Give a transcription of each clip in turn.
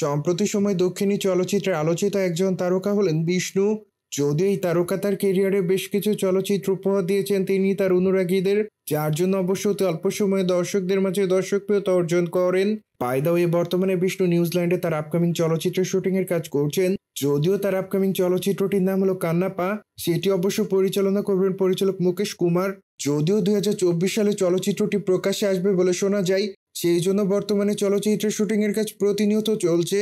সম্প্রতি সময় দক্ষিণী চলচ্চিত্রে আলোচিত একজন তারকা হলেন বিষ্ণু যদিও এই তারকা তার কেরিয়ারে বেশ কিছু চলচ্চিত্র উপহার দিয়েছেন তিনি তার অনুরাগীদের যার জন্য অবশ্য অতি অল্প সময়ে দর্শকদের মাঝে দর্শকপ্রিয়তা অর্জন করেন ওই বর্তমানে বিষ্ণু নিউজিল্যান্ডে তার আপকামিং চলচ্চিত্র শুটিং এর কাজ করছেন যদিও তার আপকামিং চলচ্চিত্রটির নাম হলো কান্নাপা সেটি অবশ্য পরিচালনা করবেন পরিচালক মুকেশ কুমার যদিও দুই সালে চলচ্চিত্রটি প্রকাশে আসবে বলে শোনা যায় সেই জন্য বর্তমানে চলচ্চিত্রের এর কাজ প্রতিনিয়ত চলছে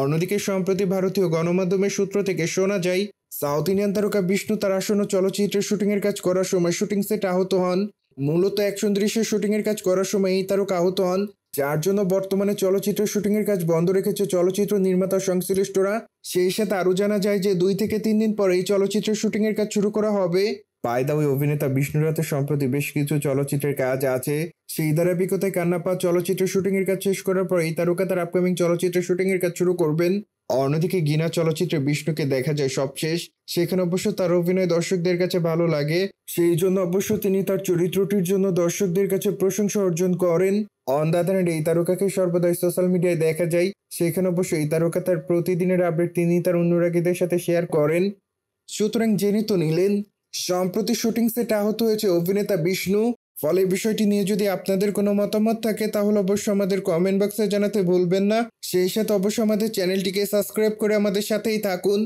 অন্যদিকে সম্প্রতি ভারতীয় গণমাধ্যমের সূত্র থেকে শোনা যায় সাউথ ইন্ডিয়ান তারকা বিষ্ণু তার আসন্ন চলচ্চিত্রের এর কাজ করার সময় শুটিং সেট আহত হন মূলত অ্যাকশন দৃশ্যের এর কাজ করার সময় এই তারকা আহত হন যার জন্য বর্তমানে চলচ্চিত্র এর কাজ বন্ধ রেখেছে চলচ্চিত্র নির্মাতা সংশ্লিষ্টরা সেই সাথে আরও জানা যায় যে দুই থেকে তিন দিন পরে এই চলচ্চিত্রের শুটিংয়ের কাজ শুরু করা হবে পায়দাওই অভিনেতা বিষ্ণুরাথের সম্প্রতি বেশ কিছু চলচ্চিত্রের কাজ আছে সেই ধারাবাহিকতায় কান্নাপা চলচ্চিত্র এর কাজ শেষ করার পর এই তারকা তার আপকামিং চলচ্চিত্র শুটিংয়ের কাজ শুরু করবেন অন্যদিকে গিনা চলচ্চিত্রে বিষ্ণুকে দেখা যায় সবশেষ সেখানে অবশ্য তার অভিনয় দর্শকদের কাছে ভালো লাগে সেই জন্য অবশ্য তিনি তার চরিত্রটির জন্য দর্শকদের কাছে প্রশংসা অর্জন করেন অন্ধাধানের এই তারকাকে সর্বদাই সোশ্যাল মিডিয়ায় দেখা যায় সেখানে অবশ্য এই তারকা তার প্রতিদিনের আপডেট তিনি তার অনুরাগীদের সাথে শেয়ার করেন সুতরাং জেনে তো নিলেন সম্প্রতি শুটিং সেটে আহত হয়েছে অভিনেতা বিষ্ণু ফলে বিষয়টি নিয়ে যদি আপনাদের কোনো মতামত থাকে তাহলে অবশ্যই আমাদের কমেন্ট বক্সে জানাতে ভুলবেন না সেই সাথে অবশ্যই আমাদের চ্যানেলটিকে সাবস্ক্রাইব করে আমাদের সাথেই থাকুন